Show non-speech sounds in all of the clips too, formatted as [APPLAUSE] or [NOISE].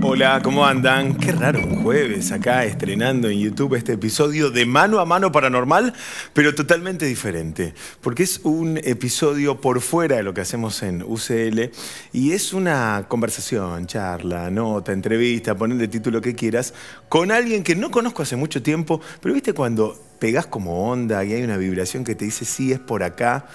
Hola, ¿cómo andan? Qué raro un jueves acá estrenando en YouTube este episodio de mano a mano paranormal, pero totalmente diferente, porque es un episodio por fuera de lo que hacemos en UCL y es una conversación, charla, nota, entrevista, ponerle título que quieras, con alguien que no conozco hace mucho tiempo, pero viste cuando pegás como onda y hay una vibración que te dice sí, es por acá.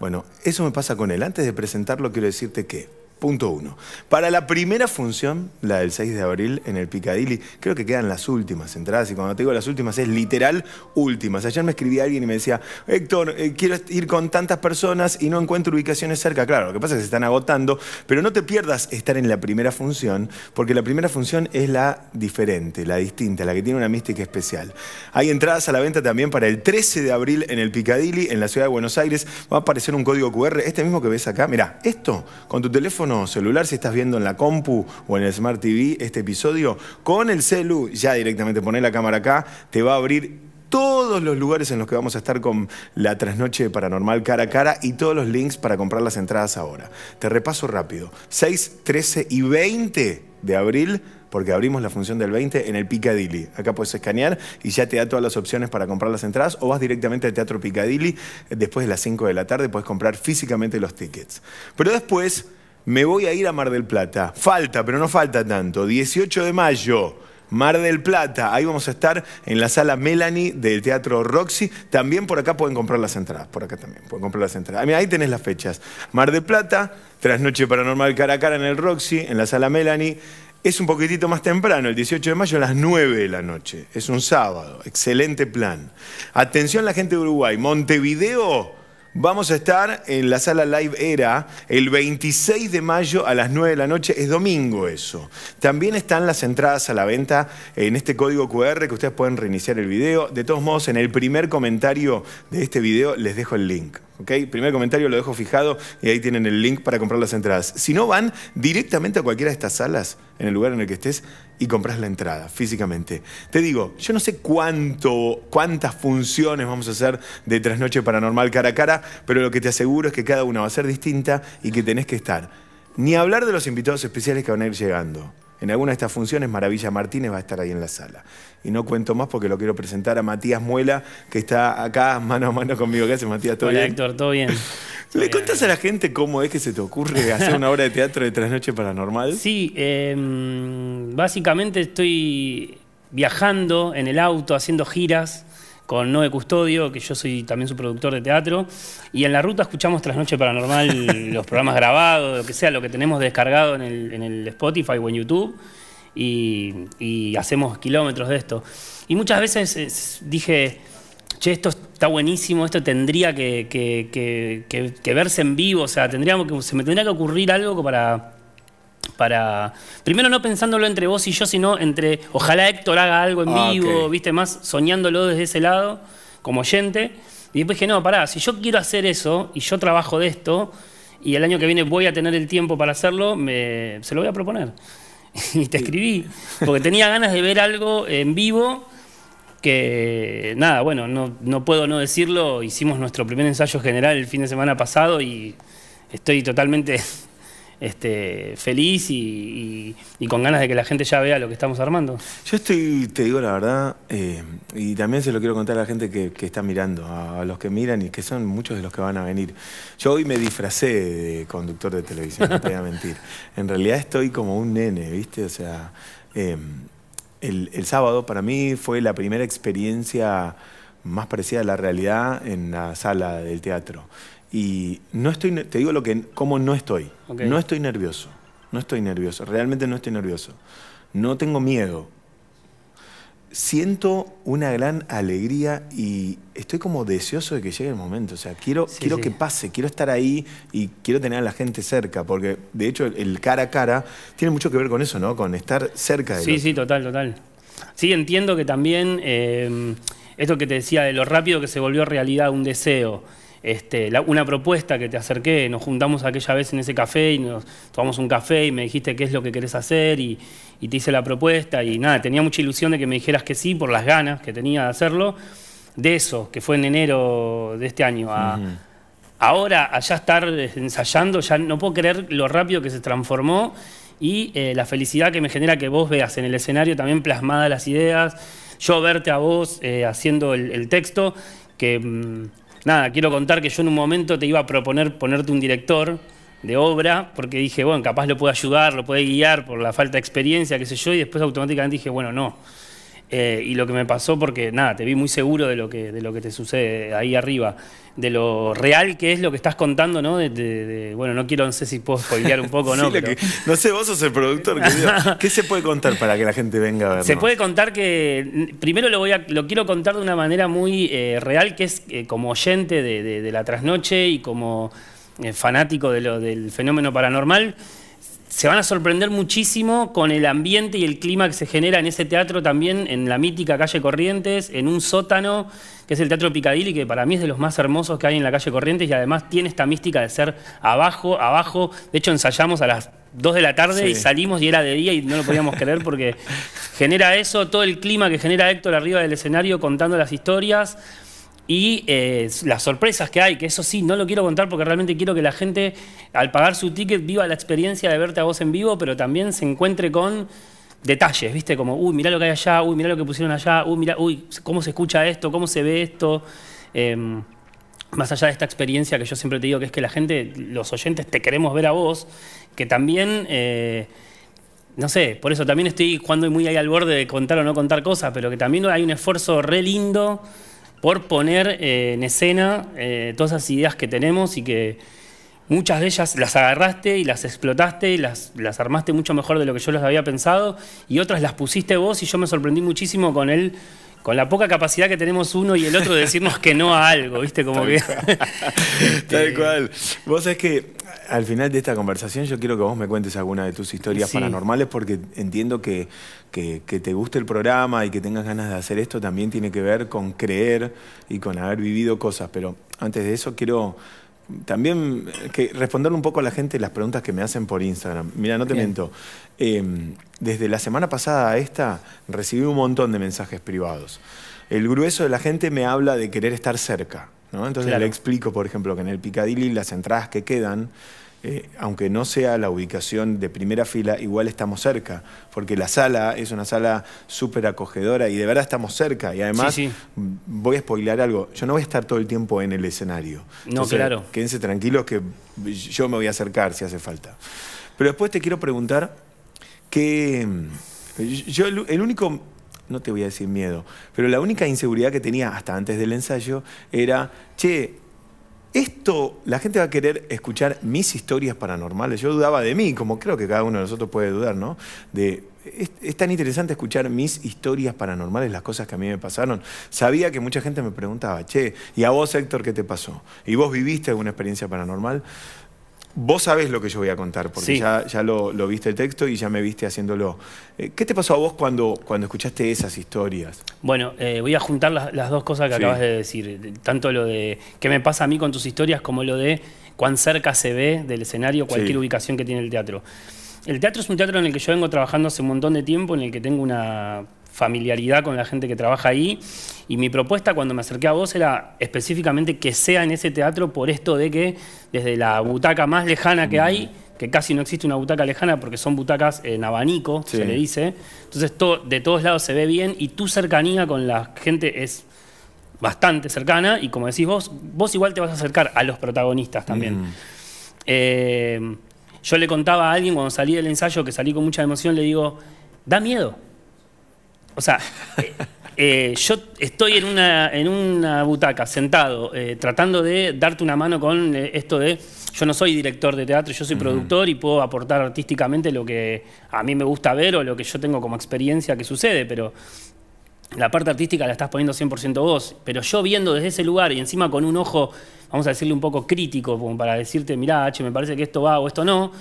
Bueno, eso me pasa con él. Antes de presentarlo, quiero decirte que Punto uno. Para la primera función, la del 6 de abril en el Piccadilly, creo que quedan las últimas entradas. Y cuando te digo las últimas, es literal últimas. Ayer me escribía alguien y me decía, Héctor, eh, quiero ir con tantas personas y no encuentro ubicaciones cerca. Claro, lo que pasa es que se están agotando, pero no te pierdas estar en la primera función, porque la primera función es la diferente, la distinta, la que tiene una mística especial. Hay entradas a la venta también para el 13 de abril en el Piccadilly, en la ciudad de Buenos Aires. Va a aparecer un código QR, este mismo que ves acá. Mirá, esto, con tu teléfono celular, si estás viendo en la compu o en el Smart TV este episodio, con el celu, ya directamente poné la cámara acá, te va a abrir todos los lugares en los que vamos a estar con la trasnoche paranormal cara a cara y todos los links para comprar las entradas ahora. Te repaso rápido. 6, 13 y 20 de abril porque abrimos la función del 20 en el Piccadilly Acá puedes escanear y ya te da todas las opciones para comprar las entradas o vas directamente al Teatro Piccadilly eh, después de las 5 de la tarde, puedes comprar físicamente los tickets. Pero después me voy a ir a Mar del Plata. Falta, pero no falta tanto. 18 de mayo. Mar del Plata. Ahí vamos a estar en la sala Melanie del Teatro Roxy. También por acá pueden comprar las entradas. Por acá también pueden comprar las entradas. Ah, ahí tenés las fechas. Mar del Plata, Trasnoche Paranormal Cara a Cara en el Roxy, en la sala Melanie. Es un poquitito más temprano, el 18 de mayo a las 9 de la noche. Es un sábado. Excelente plan. Atención la gente de Uruguay. Montevideo Vamos a estar en la sala Live Era el 26 de mayo a las 9 de la noche. Es domingo eso. También están las entradas a la venta en este código QR que ustedes pueden reiniciar el video. De todos modos, en el primer comentario de este video les dejo el link. Primer comentario lo dejo fijado y ahí tienen el link para comprar las entradas. Si no, van directamente a cualquiera de estas salas, en el lugar en el que estés, y compras la entrada físicamente. Te digo, yo no sé cuánto, cuántas funciones vamos a hacer de Trasnoche Paranormal cara a cara, pero lo que te aseguro es que cada una va a ser distinta y que tenés que estar. Ni hablar de los invitados especiales que van a ir llegando. En alguna de estas funciones, Maravilla Martínez va a estar ahí en la sala. Y no cuento más porque lo quiero presentar a Matías Muela, que está acá mano a mano conmigo. ¿Qué hace Matías? ¿Todo Hola, Héctor, ¿todo bien? [LAUGHS] ¿Le contás a la gente cómo es que se te ocurre hacer una obra de teatro de Trasnoche Paranormal? Sí, em, básicamente estoy viajando en el auto, haciendo giras con Noe Custodio, que yo soy también su productor de teatro. Y en la ruta escuchamos Noche Paranormal, [LAUGHS] los programas grabados, lo que sea, lo que tenemos descargado en el, Spotify o en YouTube. Y, hacemos kilómetros de esto. Y muchas veces eh, dije, che, esto está buenísimo, esto tendría que, que, verse en vivo, o sea, tendríamos que, se me tendría que ocurrir algo para, para. Primero no pensándolo entre vos y yo, sino entre. Ojalá Héctor haga algo en ah, vivo, viste, más soñándolo desde ese lado, como oyente. Y después dije, no, pará, si yo quiero hacer eso y yo trabajo de esto, y el año que viene voy a tener el tiempo para hacerlo, me, se lo voy a proponer. [LAUGHS] y te escribí, porque tenía ganas de ver algo en vivo que, nada, bueno, no, no puedo no decirlo, hicimos nuestro primer ensayo general el fin de semana pasado y estoy totalmente este, feliz y, con ganas de que la gente ya vea lo que estamos armando. Yo estoy, te digo la verdad, eh, y también se lo quiero contar a la gente que, está mirando, a los que miran y que son muchos de los que van a venir. Yo hoy me disfracé de conductor de televisión, no te voy a mentir. [LAUGHS] En realidad estoy como un nene, ¿viste? O sea, em, el sábado para mí fue la primera experiencia más parecida a la realidad en la sala del teatro. Y no estoy, te digo lo que, cómo no estoy. No estoy nervioso. No estoy nervioso. Realmente no estoy nervioso. No tengo miedo. Siento una gran alegría y estoy como deseoso de que llegue el momento. O sea, quiero, quiero que pase, quiero estar ahí y quiero tener a la gente cerca, porque de hecho el, cara a cara tiene mucho que ver con eso, ¿no? Con estar cerca de Sí, sí, total, total. Sí, entiendo que también eh, esto que te decía de lo rápido que se volvió realidad un deseo. Este, una propuesta que te acerqué, nos juntamos aquella vez en ese café y nos tomamos un café y me dijiste qué es lo que querés hacer y, te hice la propuesta y nada, tenía mucha ilusión de que me dijeras que sí por las ganas que tenía de hacerlo. De eso, que fue en enero de este año, a, ahora, allá estar ensayando, ya no puedo creer lo rápido que se transformó y eh, la felicidad que me genera que vos veas en el escenario también plasmadas las ideas, yo verte a vos eh, haciendo el, texto, que... Mm, nada, quiero contar que yo en un momento te iba a proponer ponerte un director de obra, porque dije, bueno, capaz lo puede ayudar, lo puede guiar por la falta de experiencia, qué sé yo, y después automáticamente dije, bueno, no. Eh, y lo que me pasó, porque nada, te vi muy seguro de lo que, de lo que te sucede ahí arriba, de lo real que es lo que estás contando, ¿no? bueno, no quiero, no sé si puedo spoilear un poco, [LAUGHS] ¿no? no sé, vos sos el productor. [LAUGHS] ¿Qué se puede contar para que la gente venga a ver? Se puede contar que, primero lo, voy lo quiero contar de una manera muy eh, real, que es eh, como oyente de, la trasnoche y como fanático de lo, del fenómeno paranormal se van a sorprender muchísimo con el ambiente y el clima que se genera en ese teatro también, en la mítica calle Corrientes, en un sótano, que es el Teatro Picadilly, que para mí es de los más hermosos que hay en la calle Corrientes y además tiene esta mística de ser abajo, abajo. De hecho, ensayamos a las 2 de la tarde y salimos y era de día y no lo podíamos [LAUGHS] creer porque genera eso, todo el clima que genera Héctor arriba del escenario contando las historias y eh, las sorpresas que hay, que eso sí, no lo quiero contar porque realmente quiero que la gente al pagar su ticket viva la experiencia de verte a vos en vivo, pero también se encuentre con detalles, ¿viste? Como, uy, mirá lo que hay allá, uy, mirá lo que pusieron allá, uy, mirá, uy, cómo se escucha esto, cómo se ve esto. Em, más allá de esta experiencia que yo siempre te digo, que es que la gente, los oyentes, te queremos ver a vos, que también... Eh, no sé, por eso también estoy jugando muy ahí al borde de contar o no contar cosas, pero que también hay un esfuerzo re lindo por poner eh, en escena eh, todas esas ideas que tenemos y que muchas de ellas las agarraste y las explotaste y las, armaste mucho mejor de lo que yo las había pensado y otras las pusiste vos y yo me sorprendí muchísimo con él con la poca capacidad que tenemos uno y el otro de decirnos que no a algo, ¿viste? Como que. [LAUGHS] Tal cual. Vos sabés que al final de esta conversación yo quiero que vos me cuentes alguna de tus historias paranormales porque entiendo que, te guste el programa y que tengas ganas de hacer esto también tiene que ver con creer y con haber vivido cosas. Pero antes de eso quiero también eh, que responderle un poco a la gente las preguntas que me hacen por Instagram. Mira, no te miento. Em, desde la semana pasada a esta recibí un montón de mensajes privados. El grueso de la gente me habla de querer estar cerca entonces le explico, por ejemplo, que en el Picadilly las entradas que quedan, eh, aunque no sea la ubicación de primera fila, igual estamos cerca, porque la sala es una sala súper acogedora y de verdad estamos cerca. Y además, voy a spoilar algo, yo no voy a estar todo el tiempo en el escenario. No, claro. Quédense tranquilos que yo me voy a acercar si hace falta. Pero después te quiero preguntar que mm, yo el único no te voy a decir miedo, pero la única inseguridad que tenía hasta antes del ensayo era, che, esto, la gente va a querer escuchar mis historias paranormales. Yo dudaba de mí, como creo que cada uno de nosotros puede dudar, ¿no? De, es, tan interesante escuchar mis historias paranormales, las cosas que a mí me pasaron. Sabía que mucha gente me preguntaba, che, ¿y a vos, Héctor, qué te pasó? ¿Y vos viviste alguna experiencia paranormal? Vos sabés lo que yo voy a contar, porque ya, lo, viste el texto y ya me viste haciéndolo. Eh, ¿Qué te pasó a vos cuando, cuando escuchaste esas historias? Bueno, eh, voy a juntar las, dos cosas que acabas de decir. Tanto lo de qué me pasa a mí con tus historias, como lo de cuán cerca se ve del escenario cualquier ubicación que tiene el teatro. El teatro es un teatro en el que yo vengo trabajando hace un montón de tiempo, en el que tengo una familiaridad con la gente que trabaja ahí. Y mi propuesta cuando me acerqué a vos era específicamente que sea en ese teatro por esto de que desde la butaca más lejana que hay, que casi no existe una butaca lejana porque son butacas en abanico, se le dice. Entonces de todos lados se ve bien y tu cercanía con la gente es bastante cercana y como decís vos, vos igual te vas a acercar a los protagonistas también. Mm. Eh, yo le contaba a alguien cuando salí del ensayo, que salí con mucha emoción, le digo, da miedo. O sea, eh, eh, yo estoy en una, en una butaca, sentado, eh, tratando de darte una mano con esto de, yo no soy director de teatro, yo soy productor y puedo aportar artísticamente lo que a mí me gusta ver o lo que yo tengo como experiencia que sucede, pero la parte artística la estás poniendo 100% vos, pero yo viendo desde ese lugar y encima con un ojo, vamos a decirle un poco crítico, como para decirte, mirá, H, me parece que esto va o esto no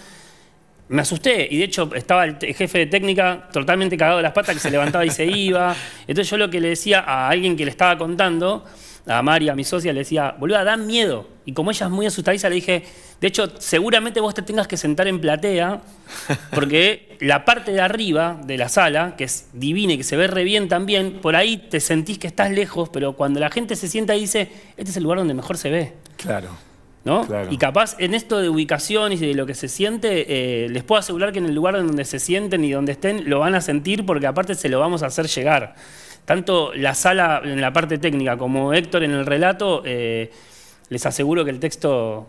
me asusté. Y de hecho estaba el jefe de técnica totalmente cagado de las patas que se levantaba y se [LAUGHS] iba. Entonces yo lo que le decía a alguien que le estaba contando, a María, a mi socia, le decía, a dar miedo. Y como ella es muy asustadiza, le dije, de hecho, seguramente vos te tengas que sentar en platea, porque la parte de arriba de la sala, que es divina y que se ve re bien también, por ahí te sentís que estás lejos, pero cuando la gente se sienta y dice, este es el lugar donde mejor se ve. Claro. ¿no? Y capaz en esto de ubicación y de lo que se siente, eh, les puedo asegurar que en el lugar en donde se sienten y donde estén, lo van a sentir porque aparte se lo vamos a hacer llegar. Tanto la sala en la parte técnica como Héctor en el relato, eh, les aseguro que el texto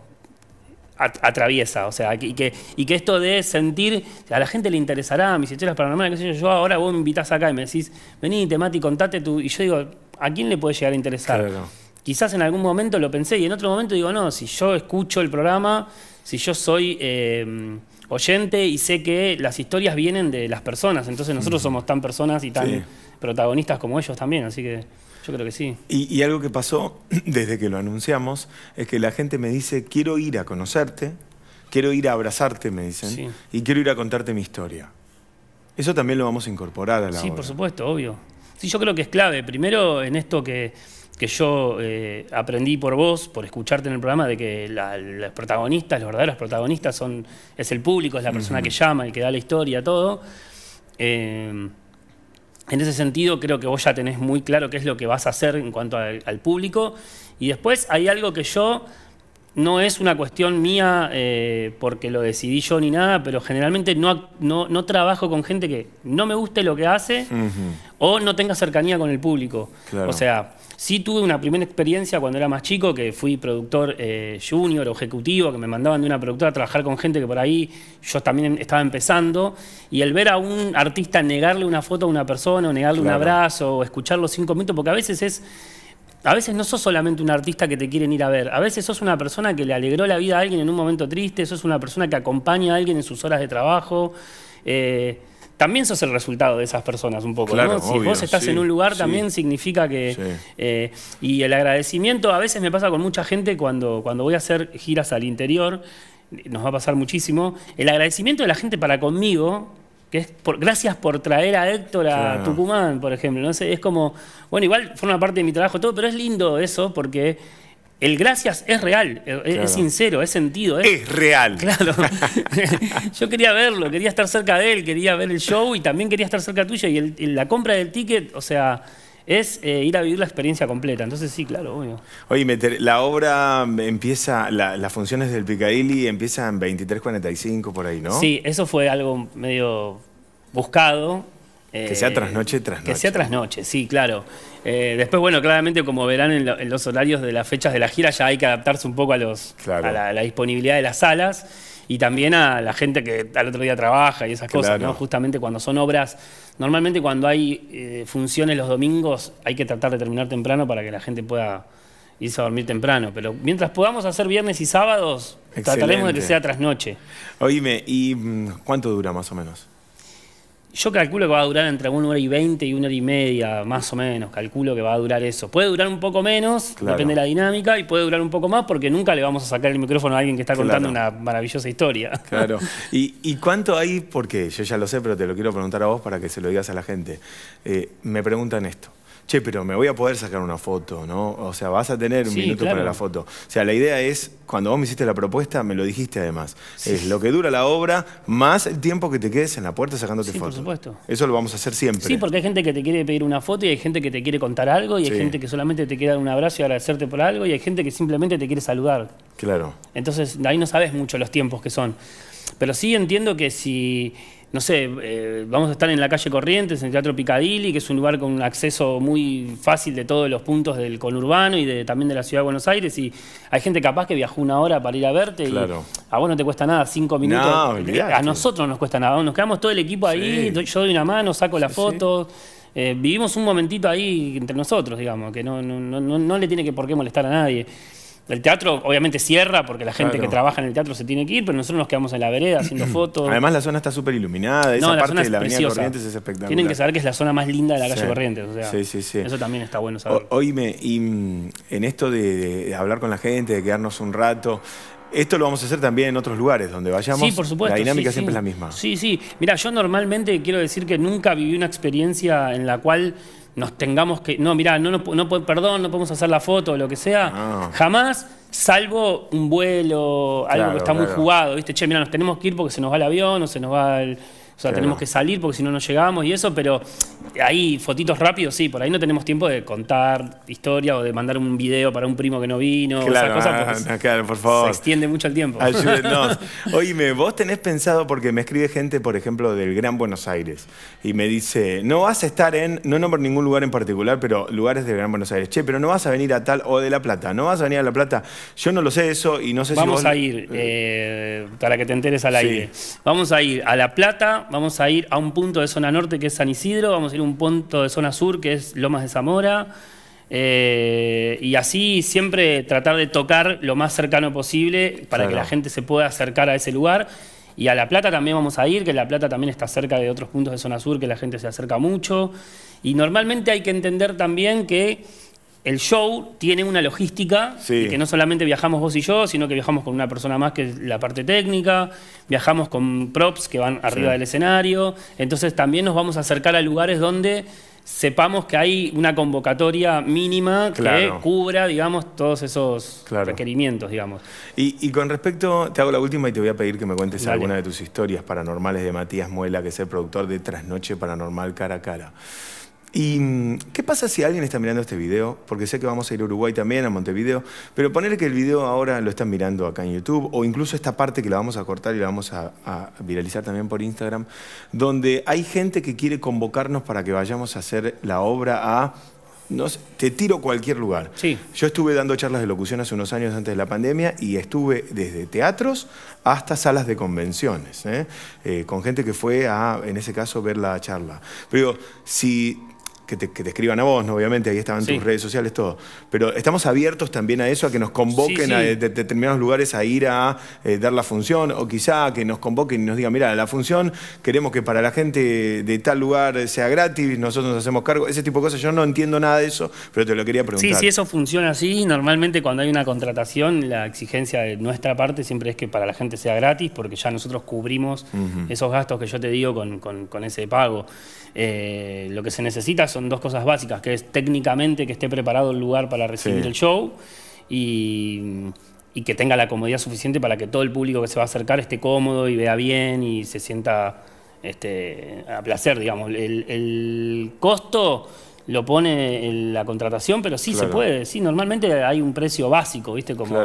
atraviesa, o sea, y que, y que esto de sentir, a la gente le interesará, mis historias paranormales, qué yo, yo ahora vos me invitas acá y me decís, vení, te Mati, contate tú, y yo digo, ¿a quién le puede llegar a interesar? Claro quizás en algún momento lo pensé y en otro momento digo, no, si yo escucho el programa, si yo soy em, oyente y sé que las historias vienen de las personas, entonces nosotros somos tan personas y tan protagonistas como ellos también, así que yo creo que sí. Y, algo que pasó [CLEARS THROAT] desde que lo anunciamos es que la gente me dice, quiero ir a conocerte, quiero ir a abrazarte, me dicen, y quiero ir a contarte mi historia. Eso también lo vamos a incorporar a la Sí, por supuesto, obvio. Sí, yo creo que es clave. Primero en esto que que yo eh, aprendí por vos, por escucharte en el programa, de que los protagonistas, los verdaderos protagonistas son, es el público, es la persona que llama, el que da la historia, todo. Eh, en ese sentido, creo que vos ya tenés muy claro qué es lo que vas a hacer en cuanto al, público. Y después hay algo que yo, no es una cuestión mía eh, porque lo decidí yo ni nada, pero generalmente no, no, trabajo con gente que no me guste lo que hace o no tenga cercanía con el público. Claro. O sea, Sí tuve una primera experiencia cuando era más chico, que fui productor eh, junior o ejecutivo, que me mandaban de una productora a trabajar con gente que por ahí yo también estaba empezando, y el ver a un artista negarle una foto a una persona, o negarle un abrazo, o los cinco minutos, porque a veces es... A veces no sos solamente un artista que te quieren ir a ver, a veces sos una persona que le alegró la vida a alguien en un momento triste, sos una persona que acompaña a alguien en sus horas de trabajo. Eh, también sos el resultado de esas personas un poco. Claro, ¿no? Si vos estás en un lugar también significa que... Eh, y el agradecimiento a veces me pasa con mucha gente cuando, cuando voy a hacer giras al interior, nos va a pasar muchísimo, el agradecimiento de la gente para conmigo, que es gracias por traer a Héctor a Tucumán, por ejemplo. No sé, es como, bueno, igual forma parte de mi trabajo todo, pero es lindo eso porque el gracias es real, es, sincero, es sentido. Es, real. Claro. [LAUGHS] [LAUGHS] Yo quería verlo, quería estar cerca de él, quería ver el show y también quería estar cerca tuyo. Y la compra del ticket, o sea, es eh, ir a vivir la experiencia completa. Entonces sí, claro, obvio. Oye, la obra empieza, las funciones del Piccadilly empiezan en 23.45 por ahí, ¿no? Sí, eso fue algo medio buscado que sea eh, trasnoche, noche, tras Que sea trasnoche, sí, claro. Eh, después, bueno, claramente, como verán en, los horarios de las fechas de la gira, ya hay que adaptarse un poco a, los, la, disponibilidad de las salas y también a la gente que al otro día trabaja y esas cosas, ¿no? Justamente cuando son obras. Normalmente, cuando hay eh, funciones los domingos, hay que tratar de terminar temprano para que la gente pueda irse a dormir temprano. Pero mientras podamos hacer viernes y sábados, trataremos de que sea trasnoche. Oíme, ¿y mm, cuánto dura más o menos? Yo calculo que va a durar entre una hora y veinte y una hora y media, más o menos. Calculo que va a durar eso. Puede durar un poco menos, depende de la dinámica, y puede durar un poco más porque nunca le vamos a sacar el micrófono a alguien que está contando una maravillosa historia. Claro. [LAUGHS] ¿Y, cuánto hay? Porque yo ya lo sé, pero te lo quiero preguntar a vos para que se lo digas a la gente. Eh, me preguntan esto che, pero me voy a poder sacar una foto, ¿no? O sea, vas a tener un minuto para la foto. O sea, la idea es, cuando vos me hiciste la propuesta, me lo dijiste además. Es lo que dura la obra, más el tiempo que te quedes en la puerta sacándote sí, Por supuesto. Eso lo vamos a hacer siempre. Sí, porque hay gente que te quiere pedir una foto y hay gente que te quiere contar algo y hay gente que solamente te quiere dar un abrazo y agradecerte por algo y hay gente que simplemente te quiere saludar. Claro. Entonces, ahí no sabes mucho los tiempos que son. Pero sí entiendo que si no sé, eh, vamos a estar en la calle Corrientes, en el Teatro Picadilly, que es un lugar con un acceso muy fácil de todos los puntos del conurbano y de, también de la ciudad de Buenos Aires. Y hay gente capaz que viajó una hora para ir a verte. Claro. Y a vos no te cuesta nada, cinco minutos. a nosotros no nos cuesta nada. Nos quedamos todo el equipo ahí, yo doy una mano, saco la foto. Eh, vivimos un momentito ahí entre nosotros, digamos, que no, no, no, no le tiene que por qué molestar a nadie. El teatro obviamente cierra porque la gente que trabaja en el teatro se tiene que ir, pero nosotros nos quedamos en la vereda haciendo [CLEARS THROAT] fotos. Además la zona está súper iluminada, esa parte es de la avenida Corrientes es espectacular. Tienen que saber que es la zona más linda de la calle Corrientes, o sea, sí, sí, sí. eso también está bueno saber. oíme, y mm, en esto de, hablar con la gente, de quedarnos un rato, esto lo vamos a hacer también en otros lugares donde vayamos. Sí, por supuesto. La dinámica siempre es la misma. Sí, sí. Mira, yo normalmente quiero decir que nunca viví una experiencia en la cual nos tengamos que. No, mirá, no, no, perdón, no podemos hacer la foto o lo que sea. Ah. Jamás, salvo un vuelo, algo que está muy jugado, ¿viste? Che, mira nos tenemos que ir porque se nos va el avión o se nos va el o sea, tenemos que salir porque si no, no llegamos y eso, pero ahí fotitos rápidos, sí, por ahí no tenemos tiempo de contar historia o de mandar un video para un primo que no vino. Claro, ah, ah, claro, por favor. Se extiende mucho el tiempo. Ayúdenos. [LAUGHS] Oíme, vos tenés pensado, porque me escribe gente, por ejemplo, del Gran Buenos Aires, y me dice, no vas a estar en, no nombro ningún lugar en particular, pero lugares del Gran Buenos Aires, che, pero no vas a venir a tal o de La Plata, no vas a venir a La Plata. Yo no lo sé eso y no sé si vamos a ir, eh, eh, para que te enteres al aire. Vamos a ir a La Plata, vamos a ir a un punto de zona norte que es San Isidro, vamos a ir a un punto de zona sur que es Lomas de Zamora, eh, y así siempre tratar de tocar lo más cercano posible para que la gente se pueda acercar a ese lugar. Y a La Plata también vamos a ir, que La Plata también está cerca de otros puntos de zona sur que la gente se acerca mucho. Y normalmente hay que entender también que el show tiene una logística que no solamente viajamos vos y yo, sino que viajamos con una persona más que la parte técnica, viajamos con props que van arriba del escenario, entonces también nos vamos a acercar a lugares donde sepamos que hay una convocatoria mínima que cubra, digamos, todos esos requerimientos, digamos. Y, con respecto, te hago la última y te voy a pedir que me cuentes alguna de tus historias paranormales de Matías Muela, que es el productor de Trasnoche Paranormal Cara a Cara. ¿Y mm, qué pasa si alguien está mirando este video? Porque sé que vamos a ir a Uruguay también, a Montevideo, pero poner que el video ahora lo están mirando acá en YouTube o incluso esta parte que la vamos a cortar y la vamos a, viralizar también por Instagram, donde hay gente que quiere convocarnos para que vayamos a hacer la obra a no te tiro cualquier lugar. Yo estuve dando charlas de locución hace unos años antes de la pandemia y estuve desde teatros hasta salas de convenciones, ¿eh? Eh, con gente que fue a, en ese caso, ver la charla. Pero si que te, escriban a vos, obviamente, ahí estaban tus redes sociales, todo. Pero estamos abiertos también a eso, a que nos convoquen a determinados lugares a ir a eh, dar la función, o quizá que nos convoquen y nos digan, mira, la función queremos que para la gente de tal lugar sea gratis, nosotros nos hacemos cargo, ese tipo de cosas. Yo no entiendo nada de eso, pero te lo quería preguntar. Sí, sí, eso funciona así. Normalmente cuando hay una contratación, la exigencia de nuestra parte siempre es que para la gente sea gratis, porque ya nosotros cubrimos esos gastos que yo te digo con, ese pago. Eh, lo que se necesita son son dos cosas básicas, que es técnicamente que esté preparado el lugar para recibir el show y, que tenga la comodidad suficiente para que todo el público que se va a acercar esté cómodo y vea bien y se sienta este, a placer, digamos. El, costo lo pone en la contratación, pero sí se puede, sí, normalmente hay un precio básico, ¿viste? Como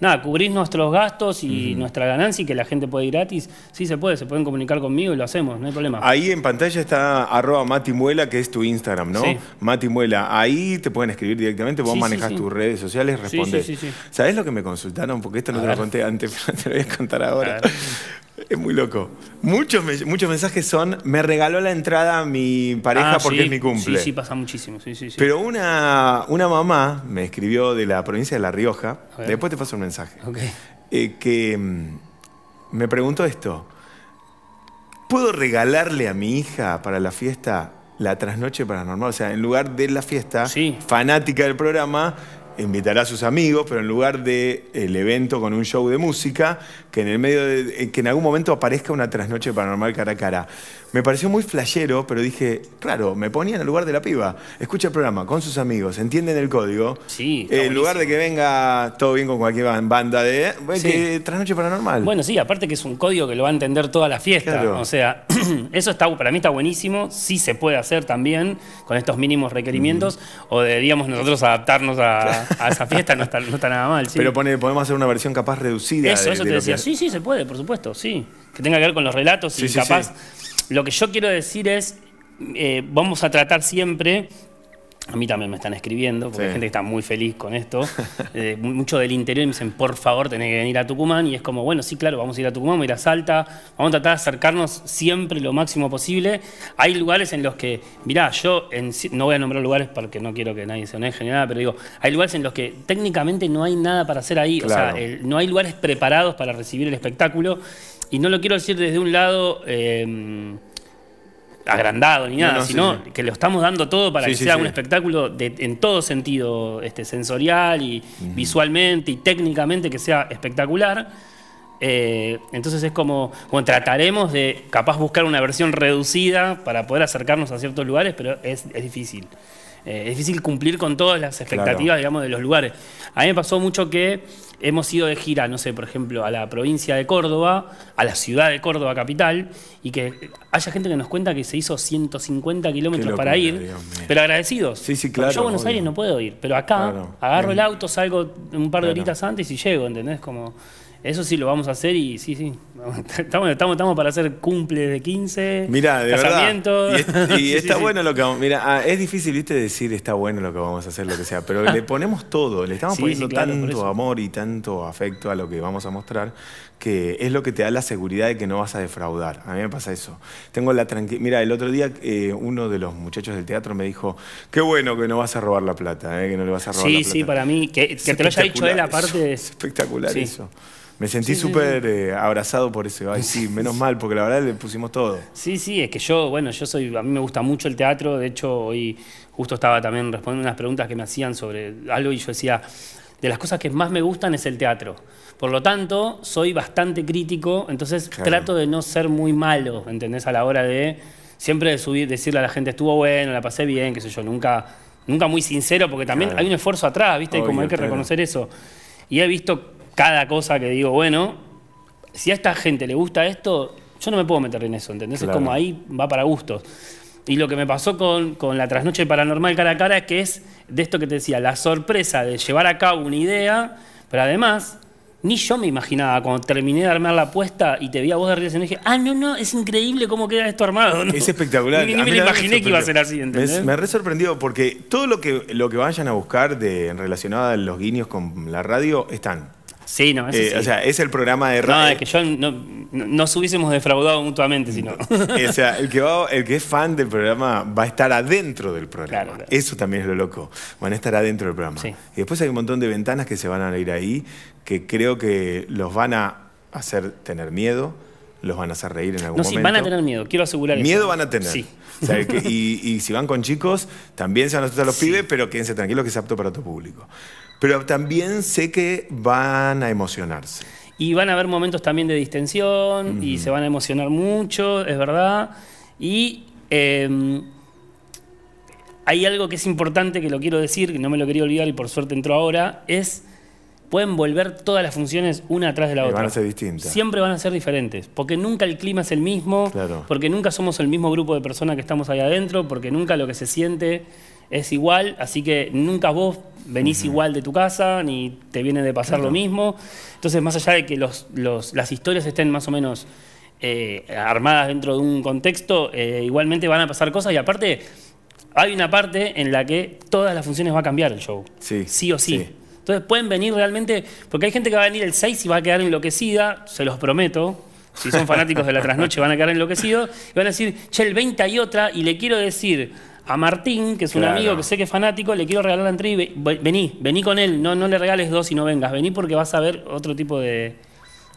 nada, cubrís nuestros gastos y nuestra ganancia y que la gente puede ir gratis. Sí se puede, se pueden comunicar conmigo y lo hacemos, no hay problema. Ahí en pantalla está arroba Mati Muela, que es tu Instagram, ¿no? Sí. Mati Muela, ahí te pueden escribir directamente, vos manejas tus redes sociales, respondes. ¿Sabés lo que me consultaron? Porque esto no te lo conté antes, [LAUGHS] pero te lo voy a contar ahora. [LAUGHS] Es muy loco. Muchos, muchos mensajes son, me regaló la entrada a mi pareja ah, porque es mi cumple. Sí, sí, pasa muchísimo. Pero una, mamá me escribió de la provincia de La Rioja, después te paso un mensaje, eh, que mm, me preguntó esto, ¿puedo regalarle a mi hija para la fiesta la trasnoche paranormal? O sea, en lugar de la fiesta, fanática del programa, invitará a sus amigos, pero en lugar del evento con un show de música, en el medio de, que en algún momento aparezca una trasnoche paranormal cara a cara. Me pareció muy flashero, pero dije, claro, me ponía en el lugar de la piba. Escucha el programa con sus amigos, entienden el código. Sí. Eh, en lugar de que venga todo bien con cualquier banda de eh, trasnoche paranormal. Bueno, sí, aparte que es un código que lo va a entender toda la fiesta. O sea, [CLEARS THROAT] eso está para mí está buenísimo, sí se puede hacer también con estos mínimos requerimientos, mm. o deberíamos nosotros adaptarnos a, esa fiesta, no está, nada mal. ¿sí? Pero podemos hacer una versión capaz reducida. Eso, eso te decía, Sí, sí, se puede, por supuesto, sí. Que tenga que ver con los relatos sí, y capaz. Lo que yo quiero decir es, eh, vamos a tratar siempre a mí también me están escribiendo, porque hay gente que está muy feliz con esto. [LAUGHS] eh, mucho del interior me dicen, por favor, tenés que venir a Tucumán. Y es como, bueno, sí, claro, vamos a ir a Tucumán, vamos a ir a Salta, vamos a tratar de acercarnos siempre lo máximo posible. Hay lugares en los que, mirá, yo no voy a nombrar lugares porque no quiero que nadie se uneje ni nada, pero digo, hay lugares en los que técnicamente no hay nada para hacer ahí. O sea, no hay lugares preparados para recibir el espectáculo. Y no lo quiero decir desde un lado. Em, agrandado ni nada, sino que lo estamos dando todo para que sea un espectáculo de, en todo sentido, este, sensorial y visualmente y técnicamente que sea espectacular. Eh, entonces es como, bueno, trataremos de capaz buscar una versión reducida para poder acercarnos a ciertos lugares, pero es, es difícil. Eh, es difícil cumplir con todas las expectativas, digamos, de los lugares. A mí me pasó mucho que hemos ido de gira, no sé, por ejemplo, a la provincia de Córdoba, a la ciudad de Córdoba capital, y que haya gente que nos cuenta que se hizo 150 kilómetros para ir, pero agradecidos. Sí, claro. yo a Buenos Aires no puedo ir, pero acá agarro el auto, salgo un par de horitas antes y llego, ¿entendés? Como... Eso sí lo vamos a hacer y sí, sí. Estamos, estamos, para hacer cumple de 15, mira, de Y, [LAUGHS] está bueno lo que vamos. Mira, ah, es difícil, viste, decir está bueno lo que vamos a hacer, lo que sea, pero le [LAUGHS] ponemos todo, le estamos poniendo tanto amor y tanto afecto a lo que vamos a mostrar que es lo que te da la seguridad de que no vas a defraudar. A mí me pasa eso. Tengo la tranquilidad. Mira, el otro día eh, uno de los muchachos del teatro me dijo, qué bueno que no vas a robar la plata, eh, que no le vas a robar la plata. Sí, sí, para mí, que, te lo haya dicho él aparte. Es espectacular eso. Me sentí súper eh, abrazado por eso. sí, menos [LAUGHS] mal, porque la verdad le pusimos todo. Sí, sí, es que yo, bueno, yo soy, a mí me gusta mucho el teatro. De hecho, hoy justo estaba también respondiendo unas preguntas que me hacían sobre algo y yo decía, de las cosas que más me gustan es el teatro. Por lo tanto, soy bastante crítico, entonces trato de no ser muy malo, ¿entendés? A la hora de siempre subir, decirle a la gente, estuvo bueno, la pasé bien, qué sé yo, nunca, nunca muy sincero, porque también hay un esfuerzo atrás, ¿viste? como hay que reconocer eso. Y he visto cada cosa que digo, bueno, si a esta gente le gusta esto, yo no me puedo meter en eso, ¿entendés? Es como ahí va para gustos. Y lo que me pasó con, la trasnoche paranormal cara a cara es que es de esto que te decía, la sorpresa de llevar a cabo una idea, pero además, ni yo me imaginaba cuando terminé de armar la apuesta y te vi a vos de arriba y dije, ah, no, no, es increíble cómo queda esto armado. Es espectacular. Ni, me, lo imaginé que iba a ser así, Me, me re porque todo lo que, lo que vayan a buscar de, relacionado a los guiños con la radio están Sí, no, eh, O sea, es el programa de radio. No, es que yo no, nos hubiésemos defraudado mutuamente, sino. [LAUGHS] o sea, el que, va, el que es fan del programa va a estar adentro del programa. Eso también es lo loco. Van a estar adentro del programa. Y después hay un montón de ventanas que se van a ir ahí, que creo que los van a hacer tener miedo, los van a hacer reír en algún momento. no, sí, van a tener miedo, quiero asegurar Miedo van a tener. Sí. y, si van con chicos, también se van a los [LAUGHS] pibes, pero quédense tranquilos que es apto para tu público. Pero también sé que van a emocionarse. Y van a haber momentos también de distensión y se van a emocionar mucho, es verdad. Y em, hay algo que es importante que lo quiero decir, que no me lo quería olvidar y por suerte entró ahora, es pueden volver todas las funciones una atrás de la otra. Van a ser distintas. Siempre van a ser diferentes, porque nunca el clima es el mismo, porque nunca somos el mismo grupo de personas que estamos ahí adentro, porque nunca lo que se siente es igual, así que nunca vos venís igual de tu casa, ni te viene de pasar lo mismo. Entonces, más allá de que las historias estén más o menos eh, armadas dentro de un contexto, eh, igualmente van a pasar cosas y aparte hay una parte en la que todas las funciones va a cambiar el show. Sí. o sí. Entonces pueden venir realmente, porque hay gente que va a venir el 6 y va a quedar enloquecida, se los prometo, si son fanáticos de la trasnoche van a quedar enloquecidos, y van a decir, che, el 20 hay otra, y le quiero decir a Martín, que es un amigo que sé que es fanático, le quiero regalar la entrada vení, vení con él, no, no le regales dos y no vengas, vení porque vas a ver otro tipo de,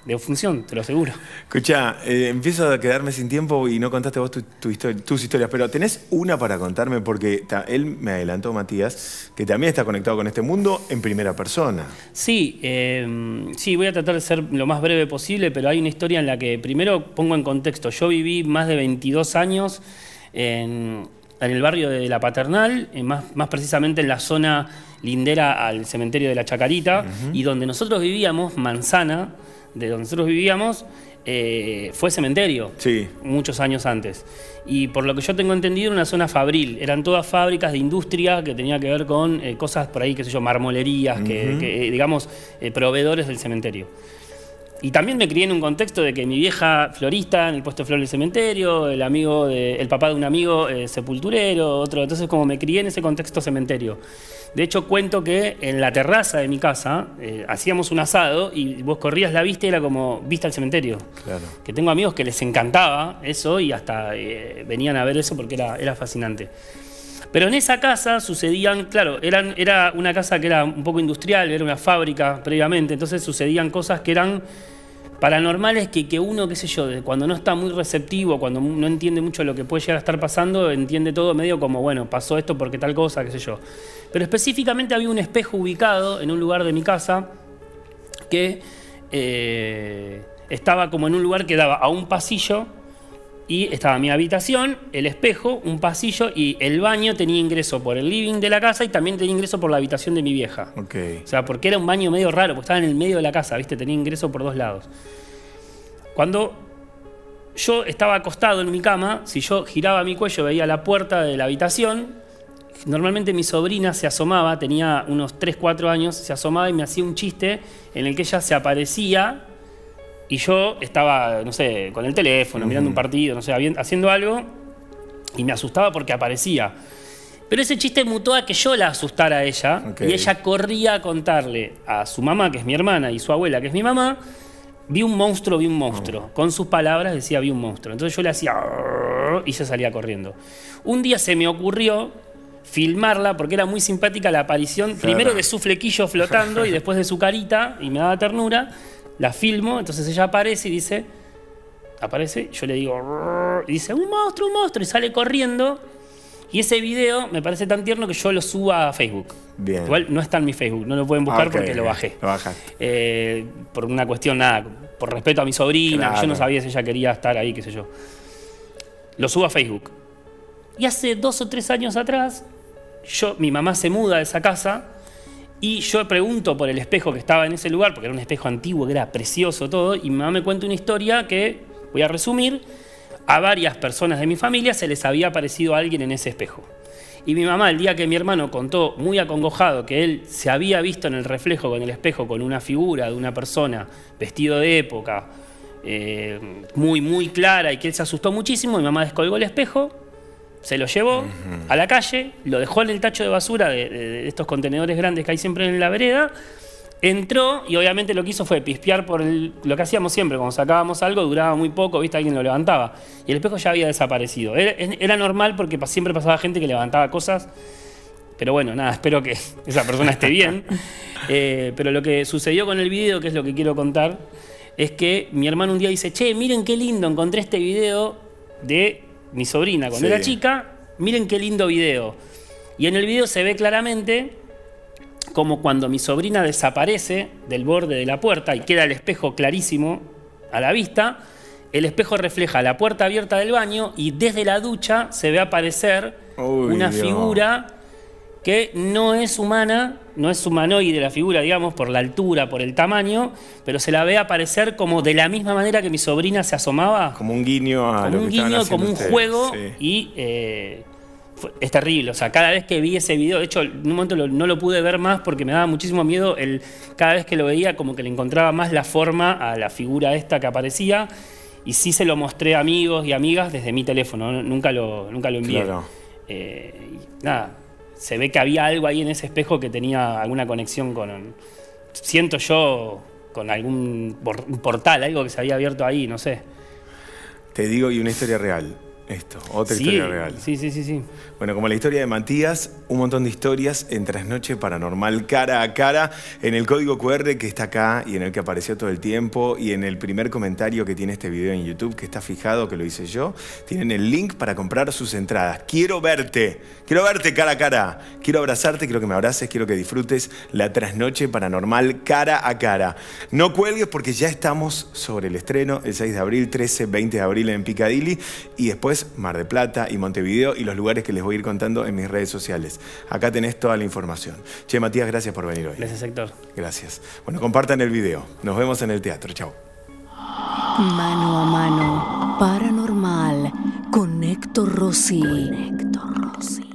de función, te lo aseguro. Escucha, eh, empiezo a quedarme sin tiempo y no contaste vos tus historias, pero tenés una para contarme porque él me adelantó, Matías, que también está conectado con este mundo en primera persona. Sí, em, sí, voy a tratar de ser lo más breve posible, pero hay una historia en la que primero pongo en contexto. Yo viví más de 22 años en en el barrio de La Paternal, eh, más, precisamente en la zona lindera al cementerio de La Chacarita, y donde nosotros vivíamos, Manzana, de donde nosotros vivíamos, eh, fue cementerio muchos años antes. Y por lo que yo tengo entendido, era una zona fabril. Eran todas fábricas de industria que tenía que ver con eh, cosas por ahí, qué sé yo, marmolerías, que, digamos, proveedores del cementerio. Y también me crié en un contexto de que mi vieja florista en el puesto de flor del cementerio, el amigo el papá de un amigo eh, sepulturero, otro. Entonces, como me crié en ese contexto cementerio. De hecho, cuento que en la terraza de mi casa eh, hacíamos un asado y vos corrías la vista y era como vista al cementerio. Claro. Que tengo amigos que les encantaba eso y hasta eh, venían a ver eso porque era, era fascinante. Pero en esa casa sucedían, claro, era una casa que era un poco industrial, era una fábrica previamente, entonces sucedían cosas que eran paranormales que, uno, qué sé yo, cuando no está muy receptivo, cuando no entiende mucho lo que puede llegar a estar pasando, entiende todo medio como, bueno, pasó esto porque tal cosa, qué sé yo. Pero específicamente había un espejo ubicado en un lugar de mi casa que eh, estaba como en un lugar que daba a un pasillo y estaba mi habitación, el espejo, un pasillo y el baño tenía ingreso por el living de la casa y también tenía ingreso por la habitación de mi vieja. Okay. O sea, porque era un baño medio raro, porque estaba en el medio de la casa, ¿viste? Tenía ingreso por dos lados. Cuando yo estaba acostado en mi cama, si yo giraba mi cuello veía la puerta de la habitación. Normalmente mi sobrina se asomaba, tenía unos 3, 4 años, se asomaba y me hacía un chiste en el que ella se aparecía y yo estaba, no sé, con el teléfono, mirando un partido, no sé, haciendo algo, y me asustaba porque aparecía. Pero ese chiste mutó a que yo la asustara a ella, y ella corría a contarle a su mamá, que es mi hermana, y su abuela, que es mi mamá, vi un monstruo, vi un monstruo. Oh. Con sus palabras decía, vi un monstruo. Entonces yo le hacía, y ella salía corriendo. Un día se me ocurrió filmarla porque era muy simpática la aparición, primero de su flequillo flotando y después de su carita, y me daba ternura la filmo, entonces ella aparece y dice, aparece, yo le digo, y dice, un monstruo, un monstruo, y sale corriendo. Y ese video me parece tan tierno que yo lo subo a Facebook. Igual no está en mi Facebook, no lo pueden buscar ah, porque lo bajé. Eh, por una cuestión, nada, por respeto a mi sobrina, yo no sabía si ella quería estar ahí, qué sé yo. Lo subo a Facebook. Y hace dos o tres años atrás, yo, mi mamá se muda de esa casa y yo pregunto por el espejo que estaba en ese lugar, porque era un espejo antiguo, que era precioso todo, y mi mamá me cuenta una historia que, voy a resumir, a varias personas de mi familia se les había aparecido alguien en ese espejo. Y mi mamá, el día que mi hermano contó muy acongojado que él se había visto en el reflejo con el espejo con una figura de una persona vestido de época, eh, muy, muy clara, y que él se asustó muchísimo, mi mamá descolgó el espejo se lo llevó a la calle, lo dejó en el tacho de basura de, estos contenedores grandes que hay siempre en la vereda. Entró y obviamente lo que hizo fue pispear por lo que hacíamos siempre, cuando sacábamos algo duraba muy poco, viste, alguien lo levantaba. Y el espejo ya había desaparecido. Era, normal porque siempre pasaba gente que levantaba cosas. Pero bueno, nada, espero que [LAUGHS] esa persona esté bien. [LAUGHS] Eh, pero lo que sucedió con el video, que es lo que quiero contar, es que mi hermano un día dice, che, miren qué lindo, encontré este video de mi sobrina cuando la era chica, miren qué lindo video. Y en el video se ve claramente como cuando mi sobrina desaparece del borde de la puerta y queda el espejo clarísimo a la vista, el espejo refleja la puerta abierta del baño y desde la ducha se ve aparecer una figura que no es humana, no es humanoide la figura, digamos, por la altura, por el tamaño, pero se la ve aparecer como de la misma manera que mi sobrina se asomaba. Como un guiño a como un guiño, como un juego y eh, es terrible. O sea, cada vez que vi ese video, de hecho, en un momento no lo pude ver más porque me daba muchísimo miedo. El, cada vez que lo veía, como que le encontraba más la forma a la figura esta que aparecía. Y sí se lo mostré a amigos y amigas desde mi teléfono, nunca lo, nunca lo envié. Claro. Eh, nada, se ve que había algo ahí en ese espejo que tenía alguna conexión con, siento yo, con algún portal, algo que se había abierto ahí, no sé. Te digo, y una historia real. Esto, otra historia real. Sí, sí, sí, sí. Bueno, como la historia de Matías, un montón de historias en Trasnoche Paranormal, cara a cara, en el código QR que está acá y en el que apareció todo el tiempo y en el primer comentario que tiene este video en YouTube, que está fijado, que lo hice yo, tienen el link para comprar sus entradas. Quiero verte, quiero verte cara a cara, quiero abrazarte, quiero que me abraces, quiero que disfrutes la Trasnoche Paranormal cara a cara. No cuelgues porque ya estamos sobre el estreno el 6 de abril, 13, 20 de abril en Piccadilly y después Mar de Plata y Montevideo y los lugares que les voy a ir contando en mis redes sociales. Acá tenés toda la información. Che, Matías, gracias por venir hoy. Gracias, Héctor. Gracias. Bueno, compartan el video. Nos vemos en el teatro. Chao. Mano a mano, paranormal, con Héctor Rossi. Rossi.